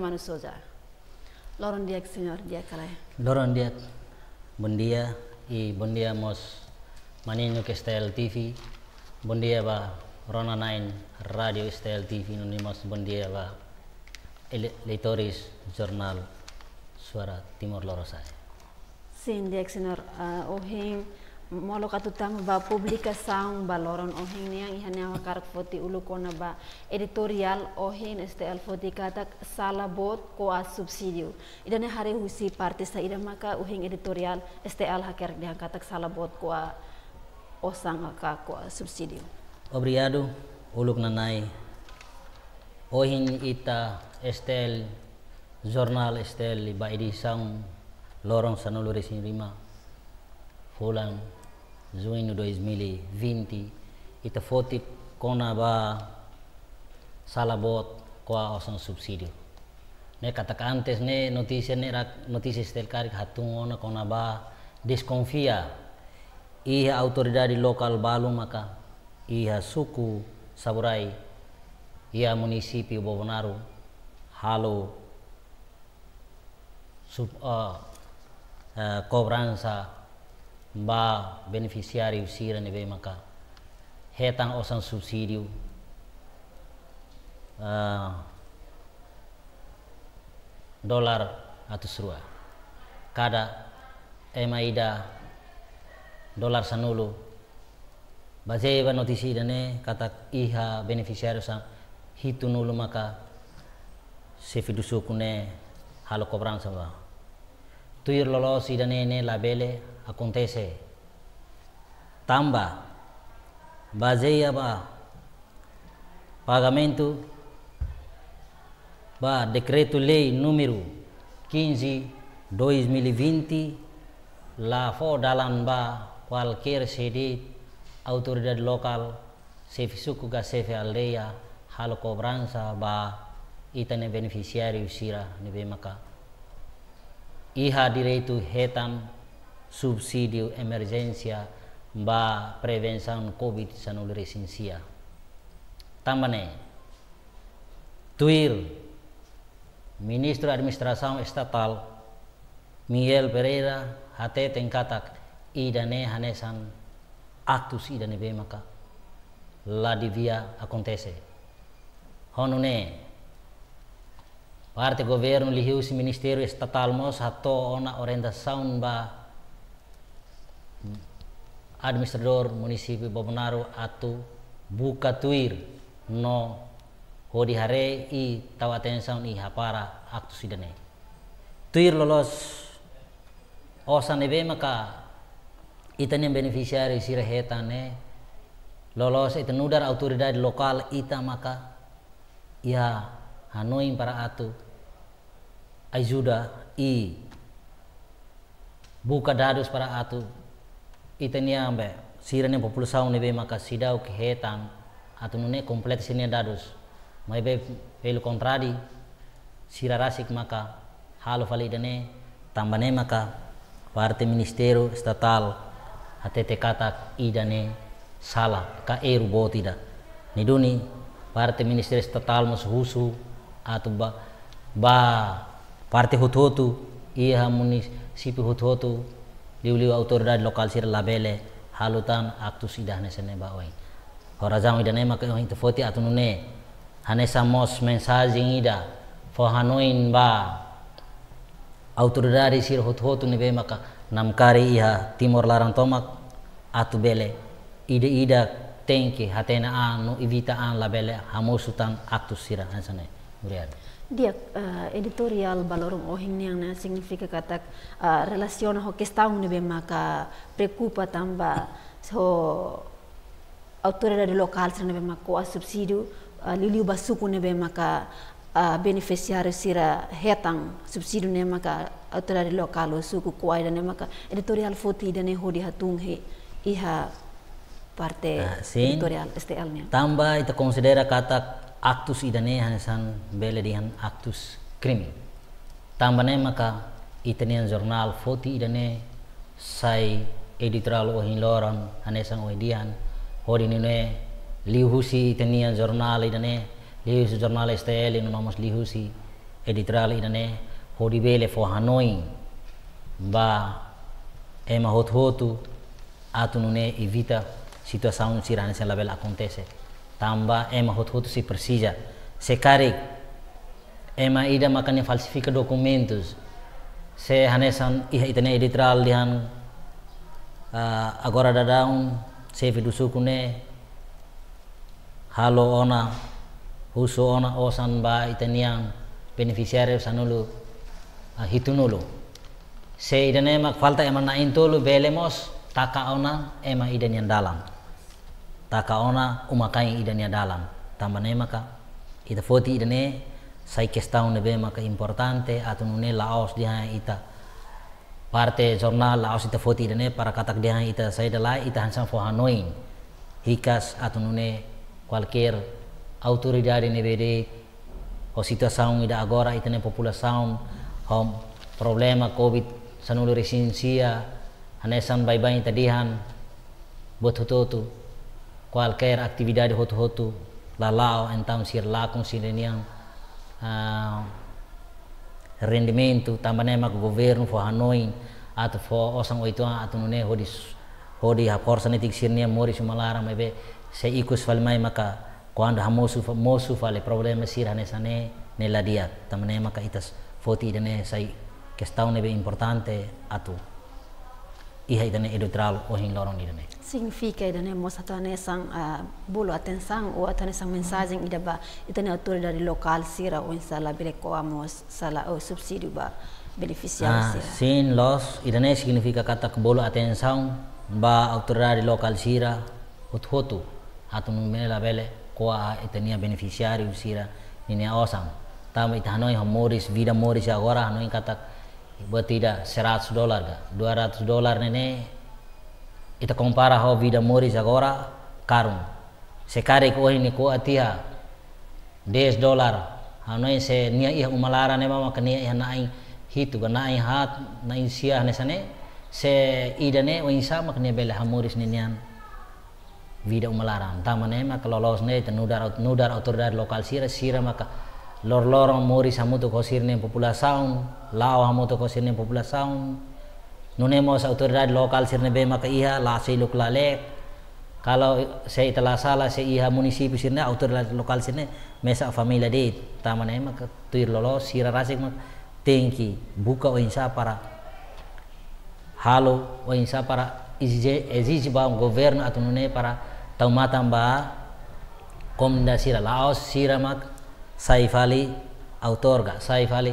Amanu Soja. Loron diak dia kalai. Loron diak bon dia i bon dia mos maniño ke stel TV. Bon dia ba Rona 9 Radio stel TV no mos bon dia ba leitores jurnal Suara Timur Lorosai. Sin diak senyor uh, ah, molo tutama ba publicação baloron loron ohin niang ihanya wakar foti ulu kona ba editorial ohin este alfoti katak salabot ko a subsidio idane hari husi parte sa ida maka editorial este al haker dia katak salabot ko a osang ka ko a subsidio obrigado uluk nanai ohin ita estel jurnal estel ba edisang lorong sanuluri sinrima pulang 22 2020 ita fotip kona ba salabot koa osang subsidio ne ka antes ne noticia ne rak noticias stel karik hatung ona kona ba desconfia iha autoridade lokal balu maka iha suku saburai iha munisipi bobonaru halo sub uh, uh, kobransa mba beneficiariu sirani be maka hetang osan subsidiu uh, dolar serua kada emaida dolar sanulu ba notisi dane kata iha beneficiary sa hitunulu maka sefidusukune halo kobran sama tuir lolosi dane ne labele acontece. Tamba, baseia ba pagamento ba decreto-lei número 15 2020 lafo fo dalam ba qualquer sede autoridade local se fisuku ga sefe aldeia hal cobrança ba itane beneficiário sira nebe maka iha direito hetam subsidiu emergencia, ba prevenção COVID sanul resinsia. tamane Tuir, Ministro da Administração Estatal, Miguel Pereira, até tengkatak, idane hanesan actus idane bemaka la divia acontece. Honune, parte governo lihiu Ministério Estatal mos hato ona orientação ba administrador munisipi Bobonaru atu buka tuir no hodi hare i tawa tensan i hapara aktu sidane tuir lolos osan ebe maka yang Beneficiary sira hetane lolos itan nudar autoridad lokal ita maka ya hanoin para atu aizuda i buka dadus para atu itania be sirane populsa saun ebe maka sidau ke atau atunune komplet sini dadus mai be pel kontradi sira rasik maka halu fali dene tambane maka parte ministero estatal atete kata idane sala ka eru bo botida niduni parte ministero estatal mas husu atu ba ba parte hututu iya munis sipi hututu liuliu autoridade lokal sir labele halutan aktu sidah ne bawai ba oi horazam ida ne maka oi tefoti atunu ne hane samos ida fo hanoin ba dari sir hot hotu ne be maka namkari iha timor larang tomak atu bele ide ida tengki hatena anu ivita an labele hamusutan aktu sira hane sene muriat dia uh, editorial balorum niang na signifika katak uh, eh, relaciona ho ni nebe maka prekupa tamba so autoridade lokal sana sana maka a subsidiu uh, eh, liliu basuku nebe maka uh, beneficiaris sira hetang subsídio ne maka lokal local suku kuai ne maka editorial foti dane ho di hatung he iha parte editorial STL-nya. Tambah ita konsidera katak actus idane hanisan bele dihan aktus crimin tambane maka itanian jurnal foti idane sai editorial ohin loran hanesan ohin dihan hodinine lihusi itanian jurnal idane lihusi jurnal estel inonomos lihusi editorial idane hori bele fo hanoi ba ema hot hotu atunune evita situação sirane se label acontece tamba ema si Persija se karik ema ida makanya falsifika dokumentus se hanesan iha editorial editral dihan uh, agora dadaun se vidusukune halo ona husu ona osan ba itaniang beneficiare sanulu uh, ah, hitunulu se idane mak falta ema na intulu belemos taka ona ema idan yang dalam taka ona umakai idania dalam tamane maka ita foti idane sai kestau be maka importante atau nune laos dia ita parte jurnal laos ita foti idane para katak dia ita sai dalai ita hansan fo hanoin hikas atau nune kualkir autoridade nebede o situasaun ida agora itane populasaun hom problema covid sanulu resinsia hanesan bai bai tadihan buat hututu qualquer atividade roto hotu la lá, então com sir nian uh, ah, rendimento tamba é o governo for Hanoi at fo osang oito ato nune hodi hodi ha força sir sirnia mori sumalara mebe se ikus mai maka quando ha mosu fale problema sane ne la dia tamba é maka itas foti dene sai kestau nebe importante atu iha idane edutral o hin loron idane significa idane sa tane sang uh, bulo aten sang o atane sang mensaging ida ba itane otul dari lokal sira o insala bile ko amo sala o subsidi ba beneficiar ah, sira sin los idane significa kata bulu aten sang ba autora dari lokal sira hot hotu atun mela bele ko a itania beneficiari sira nini osam tam itanoi homoris vida moris agora no kata buat tidak 100 dolar ga 200 dolar nene kita kompara ho vida mori sagora karun sekare ko ini ko atia 10 dolar hanoi se nia iha umalara ne mama kania iha naing hitu ga naing hat naing sia ne sane se ida ne wain sama kania bela hamuris nenian vida umalara tamane ma kalolos ne tenudar nudar autor dari lokal sira sira maka lor-lorong mori samutu kosirne populasaun lao hamutu kosirne populasaun nunemo sa autoridad lokal sirne be maka iha la siluk lale kalau saya telah salah saya iha munisipi sirne autoridad lokal sirne mesa familia de tamane maka tuir lolo sira rasik tengki buka o insa para halo o insa para exige ba governo atau nune para taumata ba komda sira laos sira mak saifali autorga saifali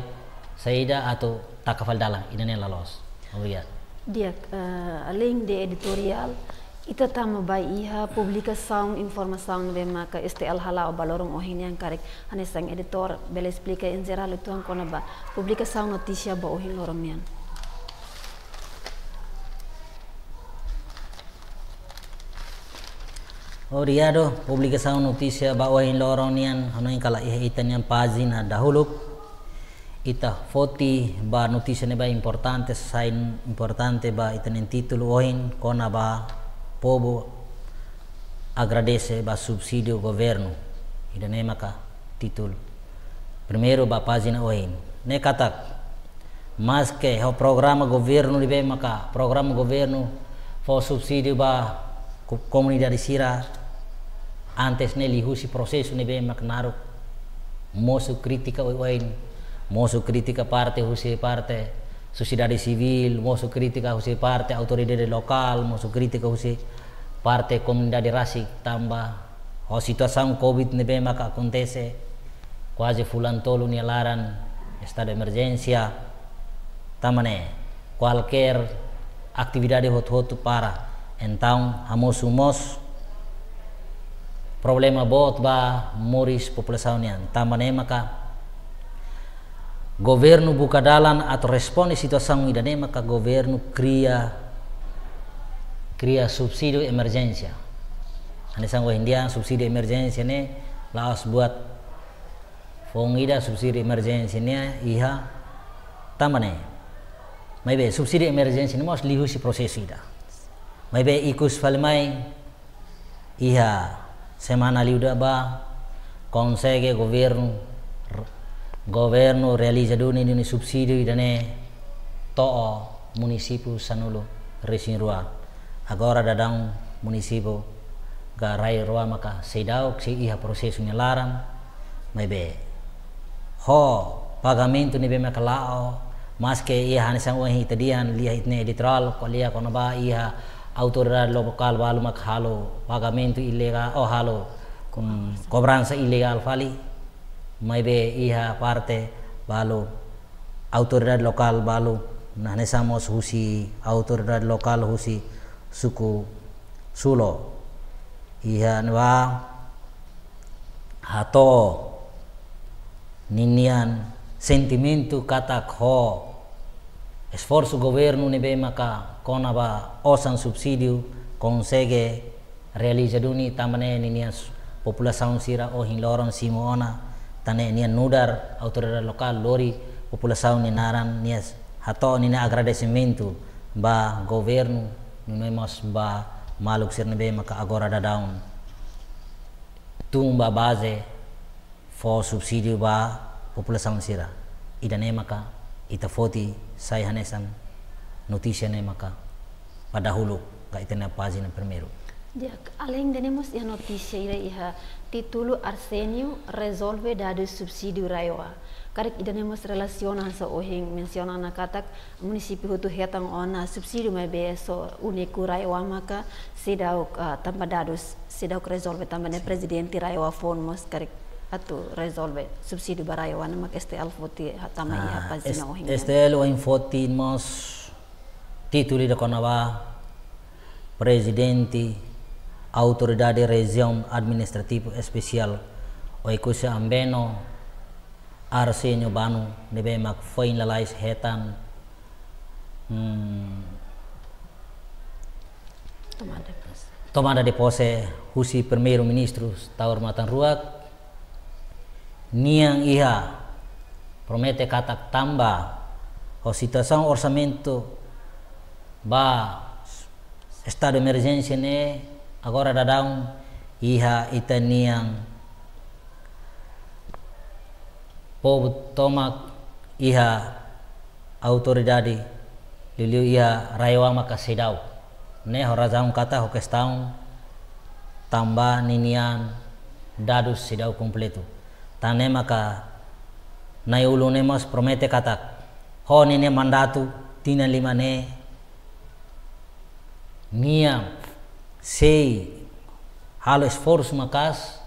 saida atau takafal dalam ini yang lalos iya dia uh, link di editorial ita tama bai iha informasi saung de maka STL hala o balorong ohin yang karek ane sang editor bela explica in zera itu kona ba saung notisia ba ohin hin lorong Oriado oh, या डो publicação notícia bahwa in loronian hanoi kala eh itanian pasti da dahulu ita foti ba notícia ne ba importante sain importante ba itanian titul oin kona ba pobo agradece ba subsídio governo idane maka titul bah ba página oin ne katak mas que o programa governo libe maka programa governo for subsidi ba komunitas sira antes ne lihusi prosesu ne be maknaru mosu kritika wain mosu kritika parte husi parte dari sivil mosu kritika husi parte autoride de lokal mosu kritika husi parte de rasik tamba ho situasang covid ne be mak akontese quase fulan tolu ni laran estado emergencia tamane qualquer atividade hot hot para entang, hamosu mos problema bot ba muris população nian tamanema maka, governo buka dalan atau responde situação idanema ka governo kria kria subsídio emergencia. ane sanggo india subsidi emergencia ne laos buat fongida subsidi emergencia ne iha tamane maibe subsidi emergencia ne mos lihu si prosesso ida maibe ikus falmai iha semana ba konsege governo governo realiza duni duni subsidi subsidio dane to sanulu resin rua agora dadang munisipu ga rai rua maka seidau si iha prosesunya laram mebe ho pagamento ni be maka lao mas ke iha hanisan wahi tadian liha itne editral kolia konaba iha autoridad local mak halo pagamento ilegal o halo con cobranza ilegal fali mai be iha parte balu autoridad lokal balu nahne samos husi autoridad lokal husi suku sulo iha nwa hato ninian sentimento kata kho esforço governo nebe maka kona ba osan subsídio consegue realiza duni tamane ninia populasaun sira o loron simona tane nia nudar autoridad lokal lori populasaun ni naran nias hato ni na agradecimento ba governo mas ba maluk sir nebe maka agora da daun tumba base for subsídio ba populasaun sira ida ne maka ita foti saya hanya sang notisian noticiane maka padahulu ga itena página primeiro dene mus ya notícia ira iha titulu Arsenio resolve dadu subsidi raiwa karik mus relasiona sa ohing mensiona na katak municipio hutu hetang ona subsidi me be so uniku raiwa maka sedau uh, ah, tanpa dados resolve tanpa ne presidente raiwa fon mos karek atu resolve subsidi barayawan wana mak STL 40 hatama ah, iya pazina STL 14 mas 40 mos tituli da konawa presidenti autoridade region administrativo especial o ikusa ambeno arsenyo banu nebe mak finalize lalais hetan hmm, tomada de pose husi primeiro ministro taur matan ruak niang iha promete katak tamba o situação orsamento ba estado emergensi ne agora dadang iha niang povo tomak iha autoridade liliu iha maka sedau ne horazam kata hokestang tamba ninian dadus sidau kompletu tane maka nai ulune mas promete katak ho nene mandatu tina lima ne niam sei halo esforus makas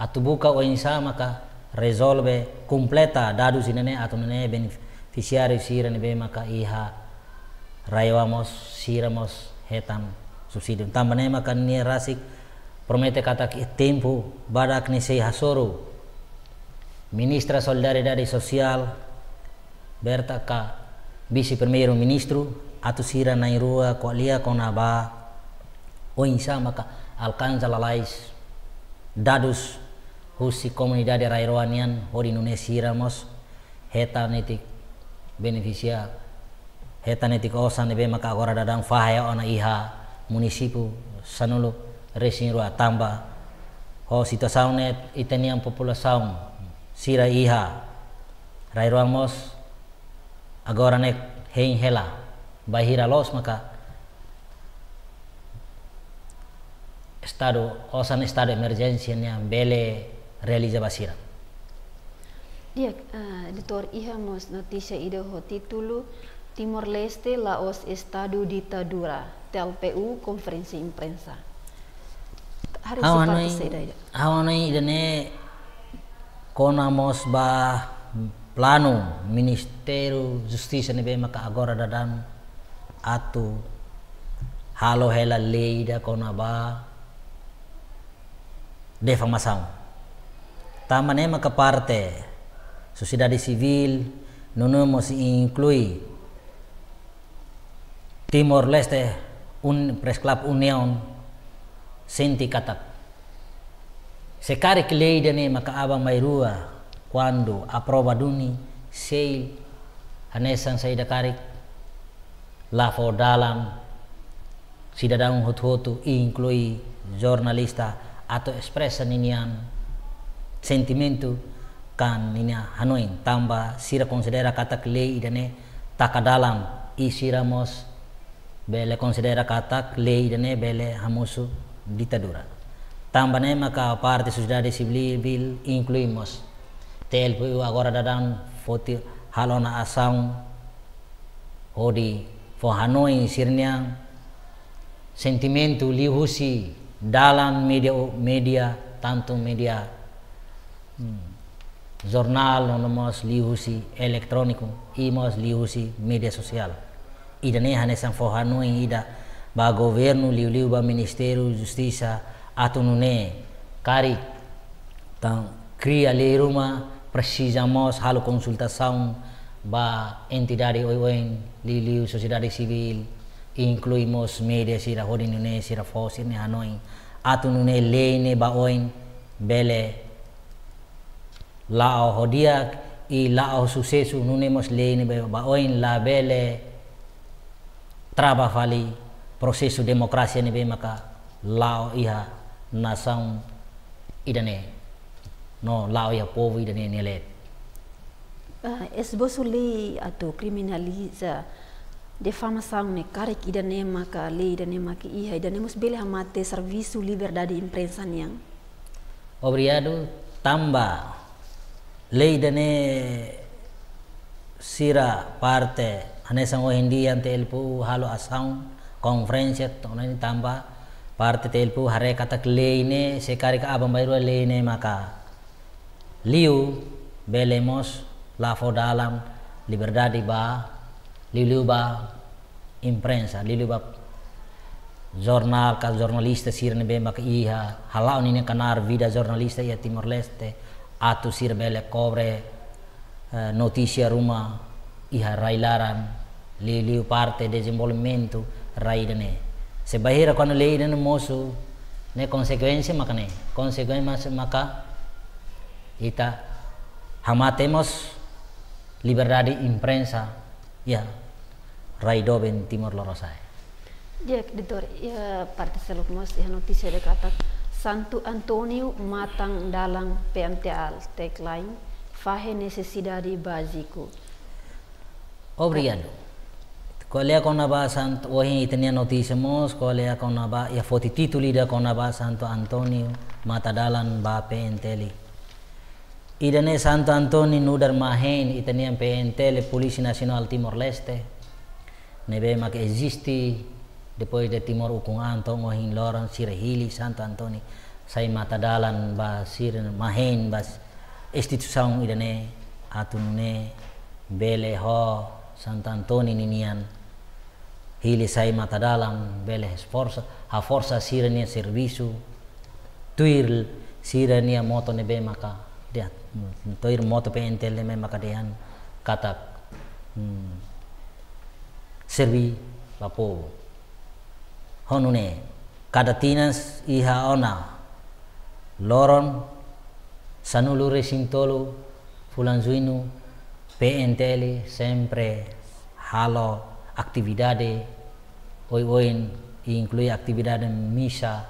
atubuka o insa maka resolve kompleta dadu sinene atu nene beneficiário sira be maka iha sira siramos hetam subsidium tambane maka nia rasik promete katak tempo badak ni sei hasoro Ministra solidaridade Sosial Berta K, vice-primeiro-ministro, sira na rua, na ba nabá, o ka alcanza lalais, dados, husi comunidade rairoanian, ori mos heta netik beneficia, heta netik osan nebe maka agora dadang fahaya ona iha, munisipu, sanulu, resin rua tamba, ho situasaun net itenian populasaun, Iha, rai ruang mos agora nek hein hela bahira los maka estado osan estado emergencia nya bele realiza basira dia uh, mos notisia noticia ho titulu Timor Leste Laos Estado Ditadura TLPU Konferensi Imprensa Hari sepatu seda Awanai idane kona ba plano justisi ni be maka agora dadan atu halo hela leida kona ba defamação tamane maka parte sociedade civil nono mos inclui Timor Leste un press club union katak lei dene maka abang mai mairua kwando aproba duni sei hanesan sai dakarik lafo dalam sidadang hot-hotu inklui jurnalista atau ini inian sentimento kan ini hanoin tambah sira konsidera kata lei dene takadalam i siramos bele konsidera kata lei dene bele hamusu ditadura tambanema ka parte sociedade civil tel pu agora dadan foti halona asang. hodi fo hanoi sirnia sentimento lihusi dalam media media tanto media hmm. jornal nomos lihusi elektroniko imos lihusi media sosial ida ne hanesan fo hanoi ida ba governo liu liu ba ministério justiça atunu ne kari tang cria leruma precisamos halo consultação ba entidade oen liliu sociedade civil incluímos media sira hodinu ne sira fosi ne hanoi atunu ne ba oen bele lao hodia i lao sucesso nunemos leine ne ba oen la bele traba fali processo democracia ne be maka lao iha nasang idane no lao ya povo idane nele uh, ah, es bosuli ato kriminaliza de fama sang ne karek idane maka le idane maka iha idane mus bele hamate servisu liberdade imprensan yang obriado tamba le idane sira parte ane sango hindi ante elpu halo asang konferensi tonani tamba parte telpu hare katak leine sekari ka abam bayru leine maka liu belemos lafo dalam liberdadi ba liu ba imprensa liu ba jurnal ka jurnalista sirne be maka iha halau nine kanar vida jurnalista ya timor leste atu sir bele kobre noticia ruma iha railaran liu parte desenvolvimento raidene se bahira quando lei no moço né consequência maka né consequência maka ita hamatemos liberdade imprensa ya raido ben timor lorosai ya editor ya parte mos ya notícia de kata Santo Antonio matang dalang PMTL tagline fahe necessidade básico obrigado kolea kona ba santo wohin itenia notisemos kolea kona ba ya foti tituli da kona ba santo antonio mata dalan ba penteli. idane santo antonio nudar mahen itenia penteli polisi nasional timor leste nebe mak existi depois de timor ukung anto ngohin loran sirehili santo antonio sai mata Dalan ba sir mahen ba institusaung idane atunne bele ho santo antonio ninian hili sai dalam bele forsa ha forsa sirania servisu tuir sirania moto ne be maka dia mm, tuir moto pe entel me maka dean katak hmm. servi lapo honune kada tinas iha ona loron sanulure zuinu fulanzuinu PNTL sempre halo aktividade hoy, hoy incluye actividades en misa,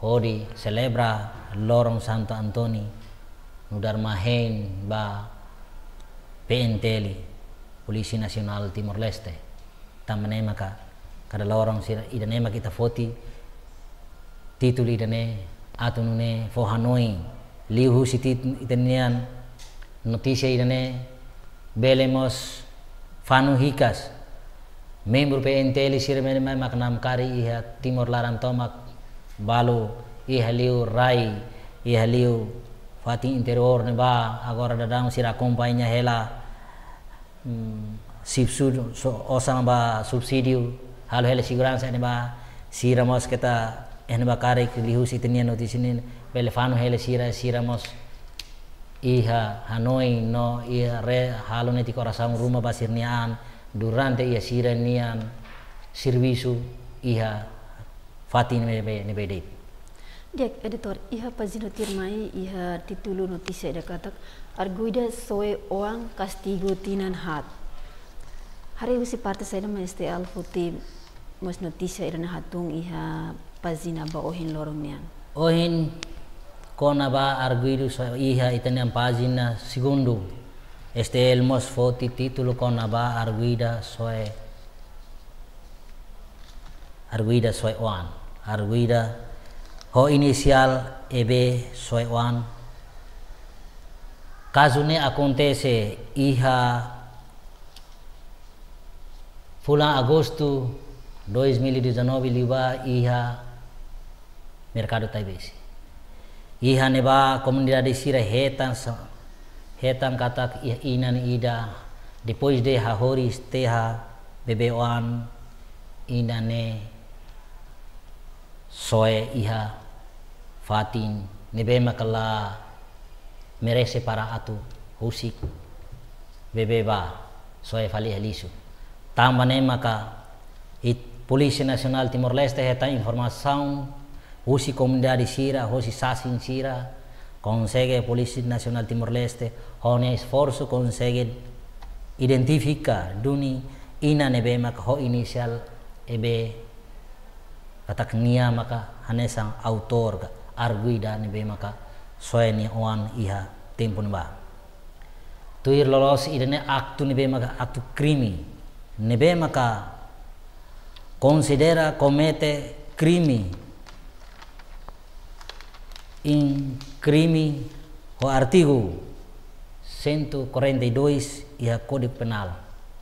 ori celebra lorong Santo Antoni, mahen ba penteli Polisi Nasional Timor Leste, tamane maka kada lorong sira idane maka kita foti titul idane atunune fohanoi lihu sitit idanian noticia idane belemos fanuhikas memrupe enteli sir mai mak kari iha timur laran tomak balu iha liu rai iha liu fati interior ne ba agora dadang sira kompainya hela hmm, so, osang ba subsidiu halu hela siguran ne ba sira mos keta ene eh ba kari ki lihu sitnia no tisini bele fanu hela sira sira iha hanoi no iha re ne tikora sang rumah basirnian durante ia sira niam servisu iha fatin me be ne be Dek editor, iha pazino tirmai iha titulu notisi ada katak arguida soe oang kastigo tinan hat. Hari usi parte saya nama este al huti mas notisi irana hatung iha pazina ba ohin lorong nian. Ohin kona ba arguidu soe iha itanian pazina segundo este el foti titulo con aba arguida soe arguida soe oan arguida ho inicial E.B. soe oan caso ne iha fula agosto 2019 liba iha mercado taibesi Iha neba komunidade sira retan hetang katak inan ida depois de hahori steha bebe bebewan inane soe iha fatin nebe makala merese para atu husik bebeba soe fali halisu tambane maka it polisi nasional timor leste heta informasaun husik comunidade sira husi sasin sira consegue Polisi Nasional Timur Leste con esfuerzo consegue identificar duni ina nebe mak ho inisial ebe atak nia maka hanesang autor ga arguida nebe maka soeni oan iha tempun ba tuir lolos idene aktu nebe maka aktu krimi nebe maka considera komete krimi in krimi o artigo 142 ia kode Penal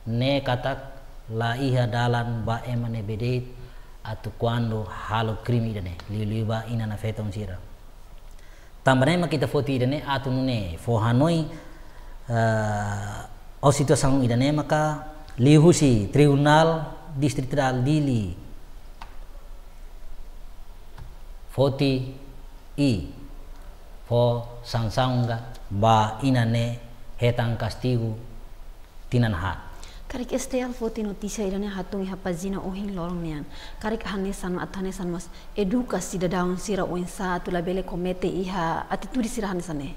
ne katak la iha dalan ba emane bedet atu kuando halo krimi dene liliba ina na feta sira tambane ma kita foti dene atu nune fo hanoi uh, o dene idane maka lihusi tribunal distrital dili foti i ho sansaunga ba inane hetan kastigu tinan ha karik este al foti notisia irane hatung ha pazina ohin lorong nian karik hane san athane san mas edukasi da daun sira sa tula bele komete iha atitudi sira hane sane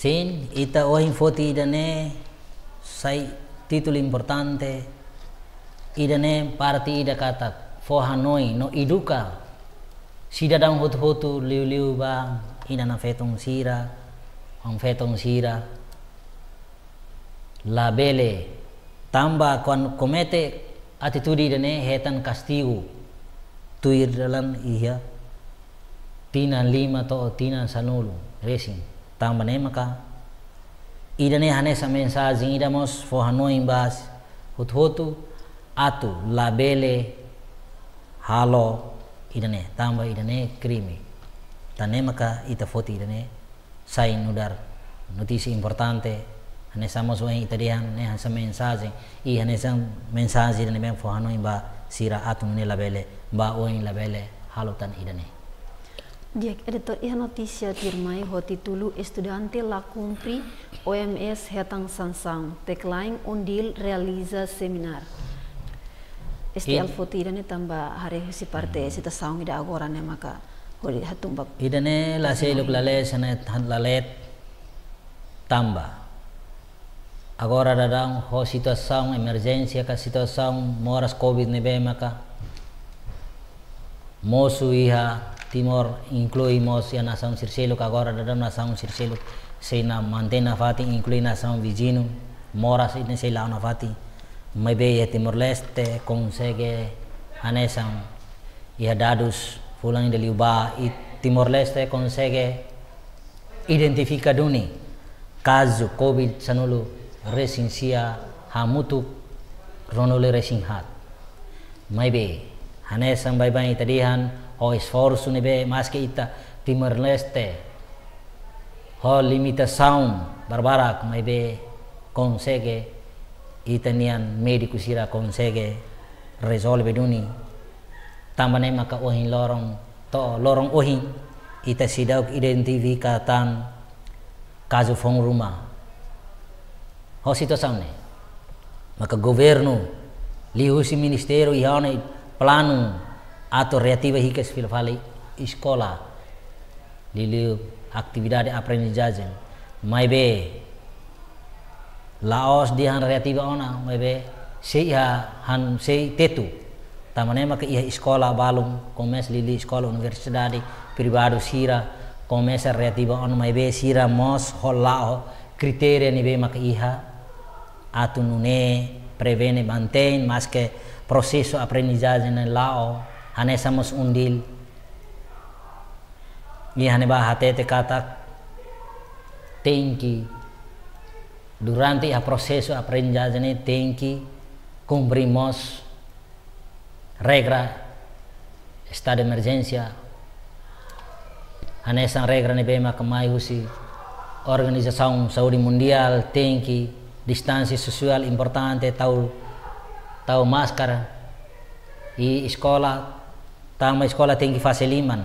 sin ita ohin foti dane sai titul importante idane parti ida fo hanoi no iduka sida dang hot hotu liu liu bang hina na fetong sira ang fetong sira labele tamba kon komete atitudi dene hetan kastigu tuir dalam iya tina lima to tina sanulu racing tamba ne maka idane hane samen sa jingidamos fo hano imbas hut atu labele halo idane tamba idane krimi tane maka ita foti dene sai nudar notisi importante ane samo so ita dia ane han sa mensaje i ane sa mensaje dene ben fohano imba sira atung ne labele ba o labele halutan idane dia editor iha noticia tirmai hoti tulu estudante la cumpri OMS hetang sansang teklaing undil realiza seminar Este iya. foto ini tambah hari si parte sita saung ida agora ne maka hori hatung bab idane lase iluk lale sene han lalet tamba agora dadang ho situasaung emergensi ka situasaung moras covid ne be maka mosu iha timor inklui mos ya sirselu sirseluk agora dadang nasaung sirseluk seina mantena fati inklui nasaung vijinu moras ini sei lá na fati mebe ya e timor leste konsege anesang ya dadus fulan de Liuba e Timor Leste consegue identifikaduni caso Covid sanulu resinsia hamutu ronole resinhat. Maybe hanesan bai bai tadihan ho sforzo nebe maske ita Timor Leste ho limitação barbarak maybe consegue itanian medicusira medikusira consegue resolve duni tambane maka ohin lorong to lorong ohin ita sidauk identifikatan kazu fong rumah ho sito samne maka governo lihusi ministero ihane planu atau reativa hikes filfali sekolah liliu aktividade mai be laos dihan reativa ona be sei han sei tetu tamane maka iya iskola balung komes lili iskola universidade pribadu sira komes reativa on mai be sira mos hollao kriteria ni be maka iha atunune prevene mantain maske ke proseso aprendizaje na lao hane samos undil ia hate hatete kata tenki durante a aprendizaje aprendizagem tenki cumprimos regra, estado de emergência, nessa regra ne bema mais husi, organização saúde mundial tem que distância social importante, tau tau máscara e escola, tama escola tem que fazer liman,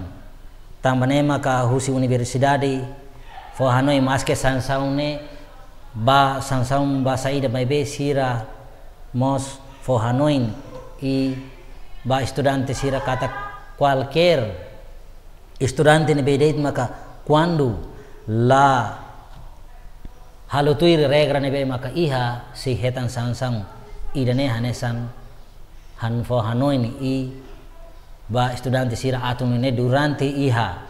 tama nem a husi universidade, noite hanoi que sanção ne ba sanção ba saída mai bem sira mos a noite i ba estudante sira kata qualquer estudante ne bedeit maka quando la halutuir regra ne be maka iha si hetan sansang idane hanesan hanfo hanoin i ba estudante sira atum ne durante iha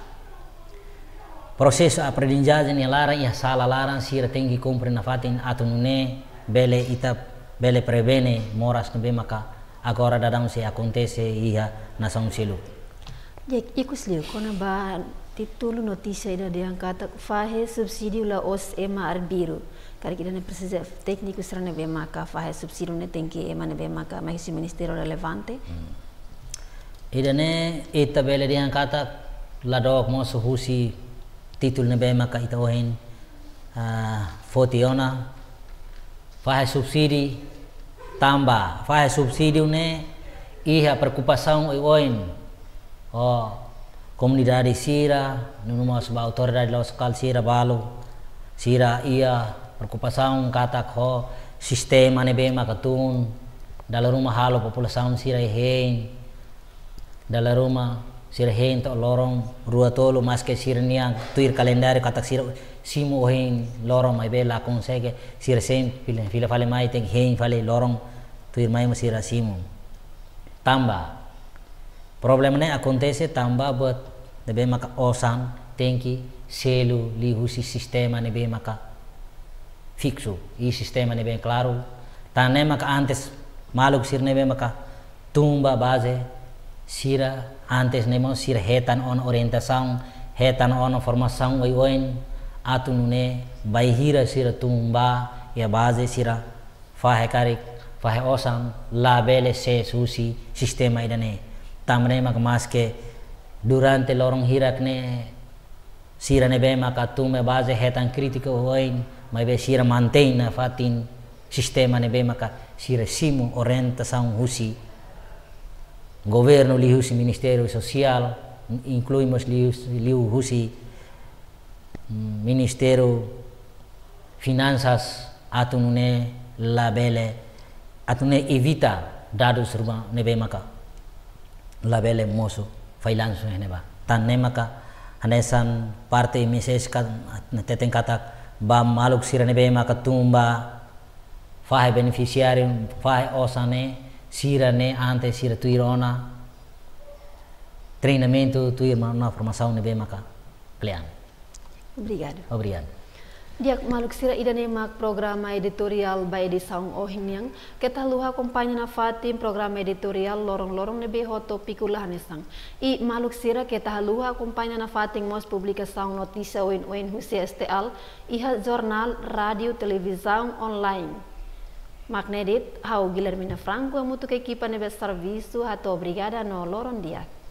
proses aprendizaje e lara iha sala lara sira tenggi kompre nafatin atun atum ne bele itap bele prebene moras ne be maka agora dadang se acontece ia nação silu. Jek ikus liu kona ba titulu notícia ida de kata fahe subsidi la os ema arbiru Kari kita ne precisa técnico sra ne be maka fahe subsidi ne tenki ema ne be maka mahisi ministério relevante hmm. ida ne ita bela de kata la dok mo so husi titul ne be maka ita ohin uh, ah, fotiona fahe subsidi tambah fahe subsídio ne iha preocupação e oin ó comunidade sira no numa suba autoridade kal sira balu sira ia preocupação kata ho sistema ne be katun dalam rumah halo populasi sira hein dalam rumah sira hein to lorong rua tolu maske sira tuir kalendari kata sira simo hein lorong mai be la kong sege sira sem pila pila fale mai teng hein fale lorong tuir mai masira simo tamba problem ne akontese tamba bot de be maka osan tengki selu lihusi sistema ne be maka fixu i sistema ne be claro tane maka antes maluk sir ne be maka tumba base sira antes ne mo sir hetan on orientação hetan on formação oi oin आतुने बहिर सिर तुम्बा या बाजे सिरा फाहे कारिक फाहे ओसम लाबेले से सूसी सिस्ते तमने मक मास के ते लोरंग ही रखने ने बेमा का तुम बाजे है तं को होइन मैं बे सिर मानते ही न फातिन सिस्ते मने बेमा का सिर सिमु ओरेंत साउ हुसी governo lihusi ministério social incluímos लिहुसी Ministero Finansas atunune labele, atune evita dados rumah nebe maka. Labele moso, failansu ba Tan ne maka, hanesan parte mises ka teten katak, ba maluk sira nebe maka tumba, fahe beneficiário, fahe osane, sira ne ante sira tuirona. Treinamento tuir na formação nebe maka. Pleano. Obrigada. Obrigado. Diak Maluk Sira ne Mak programa editorial by Edição Ohingyang oh keta luha kompanya na Fatim programa editorial lorong-lorong nebe hoto pikulah nesang i Maluk Sira keta luha kompanya na Fatim mos saung notisa oin oin husiestal iha jornal radio televisaung online Mak nedit hau Guilhermina Franku amutu ke ne nebe visu hato obrigada no lorong diak